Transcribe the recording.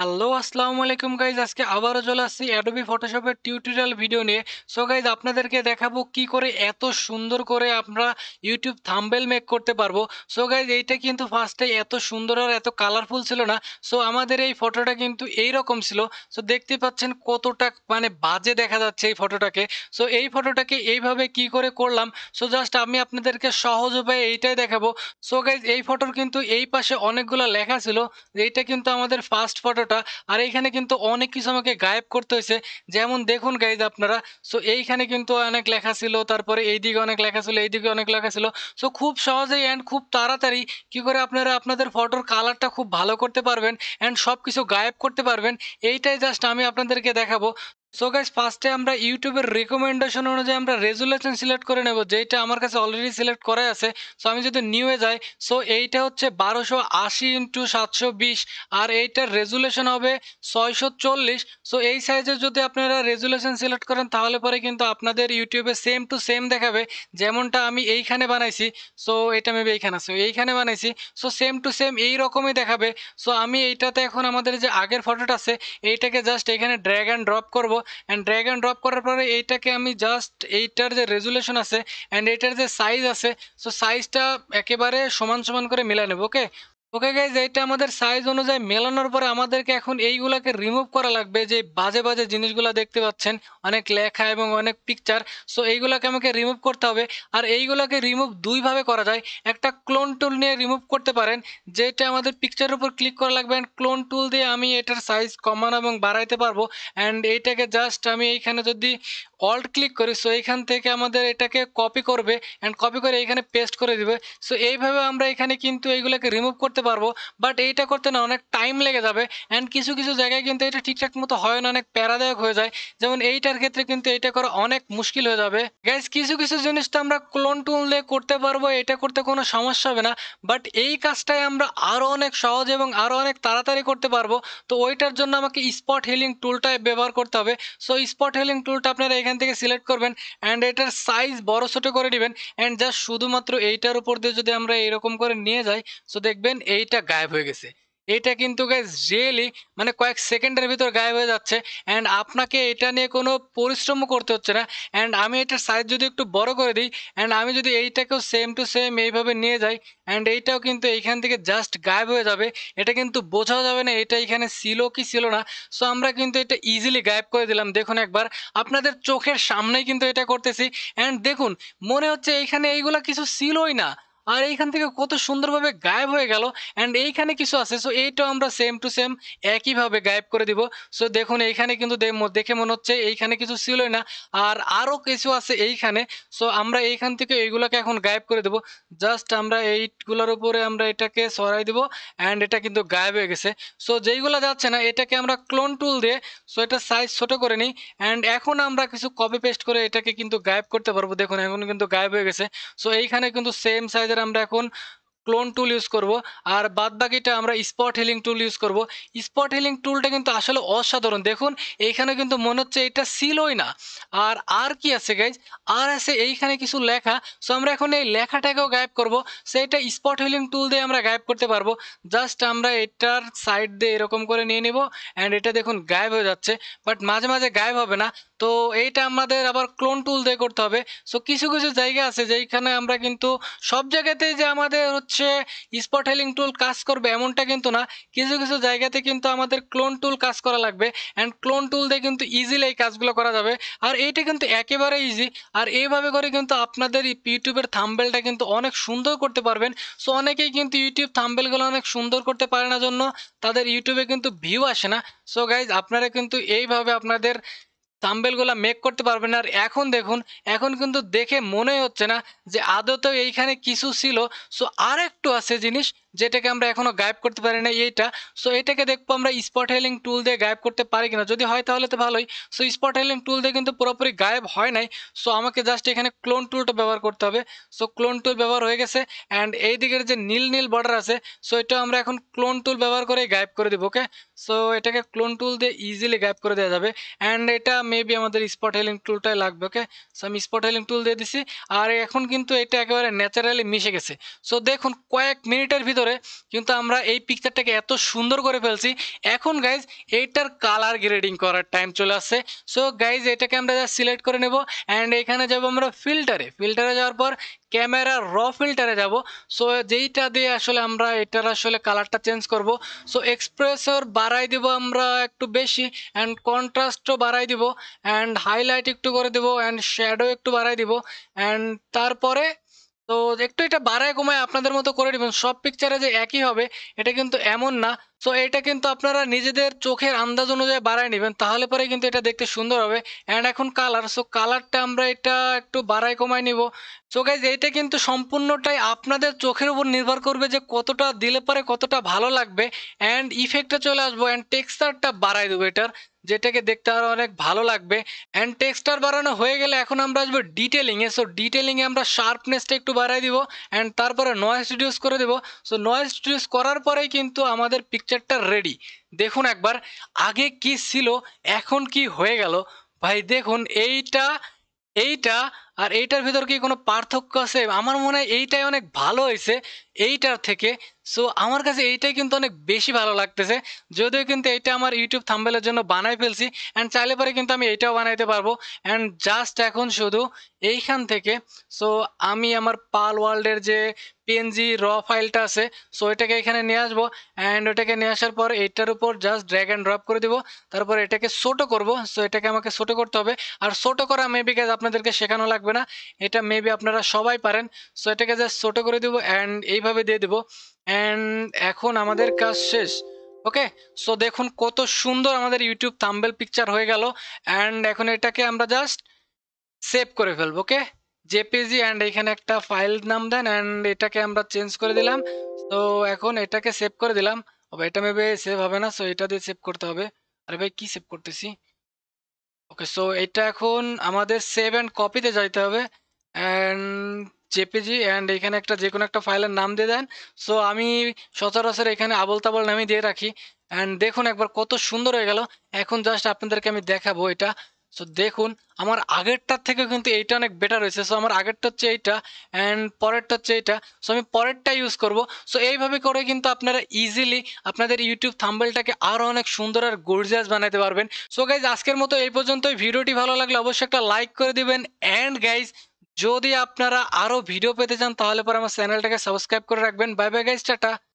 hello আসসালামু আলাইকুম guys আজকে আবারও চলে আসছি অ্যাডোবি ফটোশপের টিউটোরিয়াল ভিডিও নিয়ে সো গাইজ আপনাদেরকে দেখাবো কি করে এত সুন্দর করে আমরা ইউটিউব থাম্বেল মেক করতে পারবো সো গাইজ এইটা কিন্তু ফার্স্টে এত সুন্দর আর এত কালারফুল ছিল না সো আমাদের এই ফটোটা কিন্তু এই রকম ছিল সো দেখতে পাচ্ছেন কতটা মানে বাজে দেখা যাচ্ছে এই ফটোটাকে সো এই ফটোটাকে এইভাবে কি করে করলাম সো জাস্ট আমি আপনাদেরকে সহজ উপায়ে এইটাই দেখাবো সো গাইজ এই ফটোর কিন্তু এই পাশে অনেকগুলো লেখা ছিল এইটা কিন্তু আমাদের ফার্স্ট ফটো তেরোটা আর এইখানে কিন্তু অনেক কিছু আমাকে গায়েব করতে হয়েছে যেমন দেখুন গাইজ আপনারা সো এইখানে কিন্তু অনেক লেখা ছিল তারপরে এইদিকে অনেক লেখা ছিল এইদিকে অনেক লেখা ছিল সো খুব সহজেই অ্যান্ড খুব তাড়াতাড়ি কি করে আপনারা আপনাদের ফটোর কালারটা খুব ভালো করতে পারবেন অ্যান্ড সব কিছু গায়েব করতে পারবেন এইটাই জাস্ট আমি আপনাদেরকে দেখাবো সো গাইজ ফার্স্টে আমরা ইউটিউবের রেকমেন্ডেশন অনুযায়ী আমরা রেজুলেশন সিলেক্ট করে নেব যেটা আমার কাছে অলরেডি সিলেক্ট করে আছে সো আমি যদি এ যাই সো এইটা হচ্ছে বারোশো আশি ইন্টু সাতশো বিশ আর এইটার রেজুলেশন হবে ছয়শো চল্লিশ সো এই সাইজে যদি আপনারা রেজুলেশন সিলেক্ট করেন তাহলে পরে কিন্তু আপনাদের ইউটিউবে সেম টু সেম দেখাবে যেমনটা আমি এইখানে বানাইছি সো এটা মেবি এইখানে আছে এইখানে বানাইছি সো সেম টু সেম এই রকমই দেখাবে সো আমি এইটাতে এখন আমাদের যে আগের ফটোটা আছে এইটাকে জাস্ট এখানে ড্র্যাগ অ্যান্ড ড্রপ করব অ্যান্ড ড্র্যাগ অ্যান্ড ড্রপ করার পরে এইটাকে আমি জাস্ট এইটার যে রেজুলেশন আছে অ্যান্ড এইটার যে সাইজ আছে সো সাইজটা একেবারে সমান সমান করে মিলা নেব ওকে ওকে গাইজ এটা আমাদের সাইজ অনুযায়ী মেলানোর পরে আমাদেরকে এখন এইগুলাকে রিমুভ করা লাগবে যে বাজে বাজে জিনিসগুলো দেখতে পাচ্ছেন অনেক লেখা এবং অনেক পিকচার সো এইগুলাকে আমাকে রিমুভ করতে হবে আর এইগুলাকে রিমুভ দুইভাবে করা যায় একটা ক্লোন টুল নিয়ে রিমুভ করতে পারেন যেটা আমাদের পিকচারের উপর ক্লিক করা লাগবে অ্যান্ড ক্লোন টুল দিয়ে আমি এটার সাইজ কমানো এবং বাড়াইতে পারবো অ্যান্ড এইটাকে জাস্ট আমি এইখানে যদি অল্ট ক্লিক করি সো এইখান থেকে আমাদের এটাকে কপি করবে অ্যান্ড কপি করে এখানে পেস্ট করে দেবে সো এইভাবে আমরা এখানে কিন্তু এইগুলোকে রিমুভ করতে পারবো বাট এইটা করতে না অনেক টাইম লেগে যাবে অ্যান্ড কিছু কিছু জায়গায় কিন্তু এটা ঠিকঠাক মতো হয় না অনেক প্যারাদায়ক হয়ে যায় যেমন এইটার ক্ষেত্রে কিন্তু এটা করা অনেক মুশকিল হয়ে যাবে গ্যাস কিছু কিছু জিনিস তো আমরা ক্লোন টুল দিয়ে করতে পারবো এটা করতে কোনো সমস্যা হবে না বাট এই কাজটাই আমরা আরও অনেক সহজ এবং আরও অনেক তাড়াতাড়ি করতে পারবো তো ওইটার জন্য আমাকে স্পট হিলিং টুলটা ব্যবহার করতে হবে সো স্পট হিলিং টুলটা আপনারা এখান থেকে সিলেক্ট করবেন অ্যান্ড এটার সাইজ বড় ছোটো করে নেবেন অ্যান্ড জাস্ট শুধুমাত্র এইটার উপর দিয়ে যদি আমরা এরকম করে নিয়ে যাই সো দেখবেন এইটা গায়েব হয়ে গেছে এটা কিন্তু গ্যাস রিয়েলি মানে কয়েক সেকেন্ডের ভিতর গায়েব হয়ে যাচ্ছে অ্যান্ড আপনাকে এটা নিয়ে কোনো পরিশ্রম করতে হচ্ছে না অ্যান্ড আমি এটার সাইজ যদি একটু বড় করে দিই অ্যান্ড আমি যদি এইটাকেও সেম টু সেম এইভাবে নিয়ে যাই অ্যান্ড এইটাও কিন্তু এইখান থেকে জাস্ট গায়েব হয়ে যাবে এটা কিন্তু বোঝাও যাবে না এটা এখানে ছিল কি ছিল না সো আমরা কিন্তু এটা ইজিলি গায়েব করে দিলাম দেখুন একবার আপনাদের চোখের সামনেই কিন্তু এটা করতেছি অ্যান্ড দেখুন মনে হচ্ছে এইখানে এইগুলা কিছু ছিলই না আর এইখান থেকে কত সুন্দরভাবে গায়েব হয়ে গেল অ্যান্ড এইখানে কিছু আছে সো এইটাও আমরা সেম টু সেম একইভাবে গায়েব করে দিব সো দেখুন এইখানে কিন্তু দেখে মনে হচ্ছে এইখানে কিছু ছিলই না আর আরও কিছু আছে এইখানে সো আমরা এইখান থেকে এইগুলোকে এখন গায়েব করে দেব জাস্ট আমরা এইগুলোর উপরে আমরা এটাকে সরাই দেবো অ্যান্ড এটা কিন্তু গায়েব হয়ে গেছে সো যেইগুলো যাচ্ছে না এটাকে আমরা ক্লোন টুল দিয়ে সো এটা সাইজ ছোট করে নিই অ্যান্ড এখন আমরা কিছু কপি পেস্ট করে এটাকে কিন্তু গায়েব করতে পারবো দেখুন এখন কিন্তু গায়েব হয়ে গেছে সো এইখানে কিন্তু সেম সাইজের আমরা এখন ক্লোন টুল ইউজ করব আর বাদ বাকিটা আমরা স্পট হিলিং টুল ইউজ করব স্পট হিলিং টুলটা কিন্তু আসলে অসাধারণ দেখুন এইখানে কিন্তু মনে হচ্ছে এটা সিলই না আর আর কি আছে গাইজ আর আছে এইখানে কিছু লেখা সো আমরা এখন এই লেখাটাকেও গায়েব করব সেইটা স্পট হিলিং টুল দিয়ে আমরা গায়েব করতে পারবো জাস্ট আমরা এটার সাইড দিয়ে এরকম করে নিয়ে নেব অ্যান্ড এটা দেখুন গায়েব হয়ে যাচ্ছে বাট মাঝে মাঝে গায়েব হবে না তো এইটা আমাদের আবার ক্লোন টুল দিয়ে করতে হবে সো কিছু কিছু জায়গা আছে যেইখানে আমরা কিন্তু সব জায়গাতেই যে আমাদের হচ্ছে হচ্ছে স্পট হেলিং টুল কাজ করবে এমনটা কিন্তু না কিছু কিছু জায়গাতে কিন্তু আমাদের ক্লোন টুল কাজ করা লাগবে অ্যান্ড ক্লোন টুল দিয়ে কিন্তু ইজিলি এই কাজগুলো করা যাবে আর এইটা কিন্তু একেবারে ইজি আর এইভাবে করে কিন্তু আপনাদের ইউটিউবের থাম্বেলটা কিন্তু অনেক সুন্দর করতে পারবেন সো অনেকেই কিন্তু ইউটিউব থাম্বেলগুলো অনেক সুন্দর করতে পারে না জন্য তাদের ইউটিউবে কিন্তু ভিউ আসে না সো গাইজ আপনারা কিন্তু এইভাবে আপনাদের তাম্বেলগুলা মেক করতে পারবেন আর এখন দেখুন এখন কিন্তু দেখে মনে হচ্ছে না যে আদতেও এইখানে কিছু ছিল সো আর একটু আছে জিনিস যেটাকে আমরা এখনও গায়েব করতে পারি না এইটা সো এটাকে দেখবো আমরা স্পট হেলিং টুল দিয়ে গায়েব করতে পারি কিনা যদি হয় তাহলে তো ভালোই সো স্পট হেলিং টুল দিয়ে কিন্তু পুরোপুরি গায়েব হয় নাই সো আমাকে জাস্ট এখানে ক্লোন টুলটা ব্যবহার করতে হবে সো ক্লোন টুল ব্যবহার হয়ে গেছে অ্যান্ড এই দিকের যে নীল নীল বর্ডার আছে সো এটা আমরা এখন ক্লোন টুল ব্যবহার করে গায়েব করে দেবো ওকে সো এটাকে ক্লোন টুল দিয়ে ইজিলি গায়েব করে দেওয়া যাবে অ্যান্ড এটা মেবি আমাদের স্পট হেলিং টুলটাই লাগবে ওকে সো আমি স্পট হেলিং টুল দিয়ে দিছি আর এখন কিন্তু এটা একেবারে ন্যাচারালি মিশে গেছে সো দেখুন কয়েক মিনিটের ভিতর ভিতরে কিন্তু আমরা এই পিকচারটাকে এত সুন্দর করে ফেলছি এখন গাইজ এইটার কালার গ্রেডিং করার টাইম চলে আসছে সো গাইজ এটাকে আমরা সিলেক্ট করে নেব অ্যান্ড এখানে যাব আমরা ফিল্টারে ফিল্টারে যাওয়ার পর ক্যামেরা র ফিল্টারে যাব সো যেইটা দিয়ে আসলে আমরা এটার আসলে কালারটা চেঞ্জ করব সো এক্সপ্রেসর বাড়াই দিব আমরা একটু বেশি অ্যান্ড কন্ট্রাস্টও বাড়াই দিব অ্যান্ড হাইলাইট একটু করে দেবো অ্যান্ড শ্যাডো একটু বাড়াই দিব অ্যান্ড তারপরে তো একটু এটা বাড়ায় কমায় আপনাদের মতো করে নেবেন সব পিকচারে যে একই হবে এটা কিন্তু এমন না সো এটা কিন্তু আপনারা নিজেদের চোখের আন্দাজ অনুযায়ী বাড়ায় নেবেন তাহলে পরে কিন্তু এটা দেখতে সুন্দর হবে অ্যান্ড এখন কালার সো কালারটা আমরা এটা একটু বাড়ায় কমায় নিব সো গাইজ এইটা কিন্তু সম্পূর্ণটাই আপনাদের চোখের উপর নির্ভর করবে যে কতটা দিলে পরে কতটা ভালো লাগবে অ্যান্ড ইফেক্টটা চলে আসবো অ্যান্ড টেক্সচারটা বাড়াই দেবো এটার যেটাকে দেখতে আরও অনেক ভালো লাগবে অ্যান্ড টেক্সচার বাড়ানো হয়ে গেলে এখন আমরা আসবো ডিটেলিংয়ে সো ডিটেলিংয়ে আমরা শার্পনেসটা একটু বাড়াই দিব অ্যান্ড তারপরে নয়েস রিডিউস করে দেবো সো নয়েস রিডিউস করার পরেই কিন্তু আমাদের পিকচারটা রেডি দেখুন একবার আগে কি ছিল এখন কি হয়ে গেল ভাই দেখুন এইটা এইটা আর এইটার ভিতর কি কোনো পার্থক্য আছে আমার মনে হয় এইটাই অনেক ভালো হয়েছে এইটার থেকে সো আমার কাছে এইটাই কিন্তু অনেক বেশি ভালো লাগতেছে যদিও কিন্তু এটা আমার ইউটিউব থাম্বেলের জন্য বানাই ফেলছি অ্যান্ড চাইলে পরে কিন্তু আমি এইটাও বানাইতে পারবো অ্যান্ড জাস্ট এখন শুধু এইখান থেকে সো আমি আমার পাল ওয়ার্ল্ডের যে পিএনজি র ফাইলটা আছে সো এটাকে এখানে নিয়ে আসবো অ্যান্ড ওটাকে নিয়ে আসার পর এইটার উপর জাস্ট ড্র্যাগ অ্যান্ড ড্রপ করে দিব তারপর এটাকে ছোটো করব সো এটাকে আমাকে ছোটো করতে হবে আর ছোটো করা মেবি কাজ আপনাদেরকে শেখানো লাগবে লাগবে না এটা মেবি আপনারা সবাই পারেন সো এটাকে জাস্ট ছোটো করে দেবো অ্যান্ড এইভাবে দিয়ে দেবো অ্যান্ড এখন আমাদের কাজ শেষ ওকে সো দেখুন কত সুন্দর আমাদের ইউটিউব থাম্বেল পিকচার হয়ে গেল অ্যান্ড এখন এটাকে আমরা জাস্ট সেভ করে ফেলবো ওকে জেপিজি অ্যান্ড এখানে একটা ফাইল নাম দেন অ্যান্ড এটাকে আমরা চেঞ্জ করে দিলাম তো এখন এটাকে সেভ করে দিলাম এটা মেবে সেভ হবে না সো এটা দিয়ে সেভ করতে হবে আরে ভাই কি সেভ করতেছি ওকে সো এটা এখন আমাদের সেভ অ্যান্ড কপিতে যাইতে হবে অ্যান্ড জেপিজি অ্যান্ড এখানে একটা যে কোনো একটা ফাইলের নাম দিয়ে দেন সো আমি সচরাচর এখানে আবল তাবল নামই দিয়ে রাখি অ্যান্ড দেখুন একবার কত সুন্দর হয়ে গেল এখন জাস্ট আপনাদেরকে আমি দেখাবো এটা সো দেখুন আমার আগেরটার থেকে কিন্তু এইটা অনেক বেটার হয়েছে সো আমার আগেরটা হচ্ছে এইটা অ্যান্ড পরেরটা হচ্ছে এইটা সো আমি পরেরটা ইউজ করব সো এইভাবে করে কিন্তু আপনারা ইজিলি আপনাদের ইউটিউব থাম্বেলটাকে আরও অনেক সুন্দর আর গোর্জিয়াস বানাতে পারবেন সো গাইজ আজকের মতো এই পর্যন্তই ভিডিওটি ভালো লাগলে অবশ্যই একটা লাইক করে দিবেন অ্যান্ড গাইজ যদি আপনারা আরও ভিডিও পেতে চান তাহলে পরে আমার চ্যানেলটাকে সাবস্ক্রাইব করে রাখবেন বাই বাই গাইজ টাটা